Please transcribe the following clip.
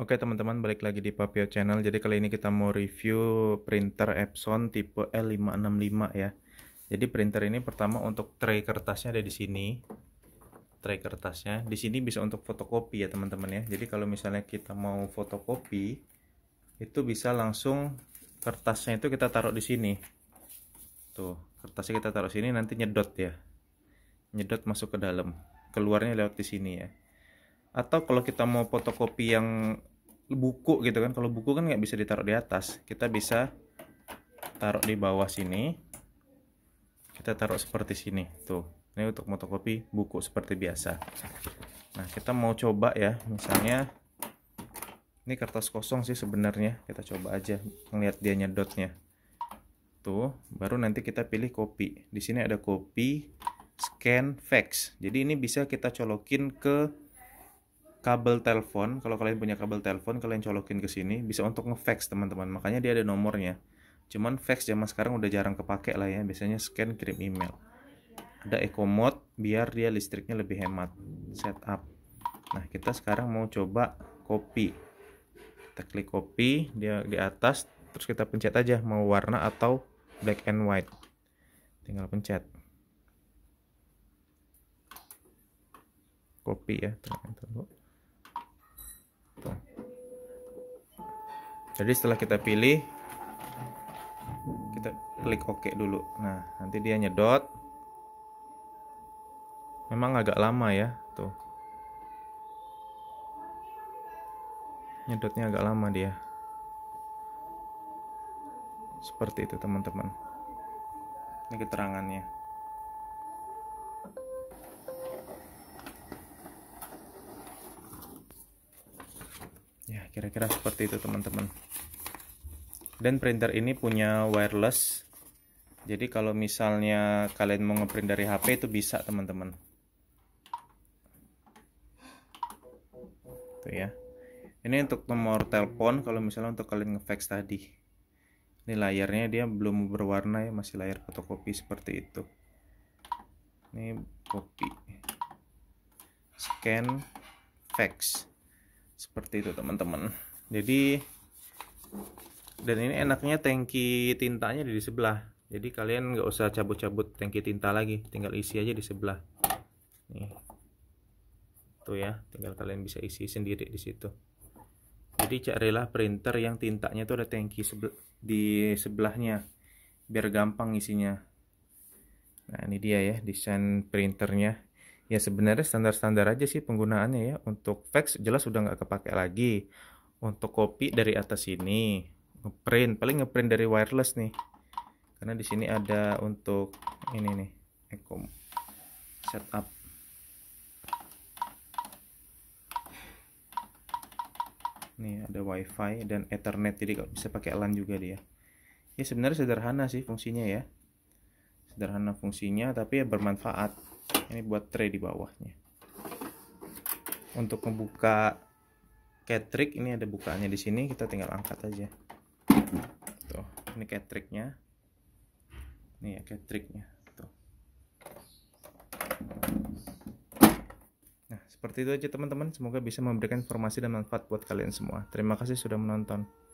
Oke teman-teman balik lagi di Papio Channel Jadi kali ini kita mau review printer Epson tipe L565 ya Jadi printer ini pertama untuk tray kertasnya ada di sini Tray kertasnya Di sini bisa untuk fotokopi ya teman-teman ya Jadi kalau misalnya kita mau fotokopi Itu bisa langsung kertasnya itu kita taruh di sini Tuh kertasnya kita taruh sini nanti nyedot ya Nyedot masuk ke dalam Keluarnya lewat di sini ya atau kalau kita mau fotokopi yang buku gitu kan kalau buku kan nggak bisa ditaruh di atas kita bisa taruh di bawah sini kita taruh seperti sini tuh ini untuk fotokopi buku seperti biasa nah kita mau coba ya misalnya ini kertas kosong sih sebenarnya kita coba aja ngeliat dia nyedotnya tuh baru nanti kita pilih kopi di sini ada kopi scan fax jadi ini bisa kita colokin ke kabel telepon kalau kalian punya kabel telepon kalian colokin ke sini bisa untuk ngefax teman-teman makanya dia ada nomornya cuman fax zaman sekarang udah jarang kepake lah ya biasanya scan kirim email ada eco mode biar dia listriknya lebih hemat setup nah kita sekarang mau coba copy kita klik copy dia di atas terus kita pencet aja mau warna atau black and white tinggal pencet copy ya tunggu jadi setelah kita pilih kita klik OK dulu nah nanti dia nyedot memang agak lama ya tuh nyedotnya agak lama dia seperti itu teman-teman ini keterangannya kira-kira seperti itu teman-teman dan printer ini punya wireless jadi kalau misalnya kalian mau ngeprint dari HP itu bisa teman-teman tuh ya ini untuk nomor telepon kalau misalnya untuk kalian ngefax tadi ini layarnya dia belum berwarna ya masih layar fotokopi seperti itu ini copy scan fax seperti itu teman-teman jadi dan ini enaknya tangki tintanya di sebelah jadi kalian nggak usah cabut-cabut tangki tinta lagi tinggal isi aja di sebelah nih tuh ya tinggal kalian bisa isi sendiri di situ jadi carilah printer yang tintanya tuh ada tangki di sebelahnya biar gampang isinya nah ini dia ya desain printernya ya sebenarnya standar-standar aja sih penggunaannya ya untuk fax jelas sudah nggak kepake lagi untuk copy dari atas sini ngeprint paling ngeprint dari wireless nih karena di sini ada untuk ini nih ekom setup nih ada wifi dan ethernet jadi bisa pakai LAN juga dia ya sebenarnya sederhana sih fungsinya ya sederhana fungsinya tapi ya bermanfaat ini buat tray di bawahnya untuk membuka catrick ini ada bukaannya di sini kita tinggal angkat aja tuh ini catricknya ini ya catricknya tuh nah seperti itu aja teman-teman semoga bisa memberikan informasi dan manfaat buat kalian semua terima kasih sudah menonton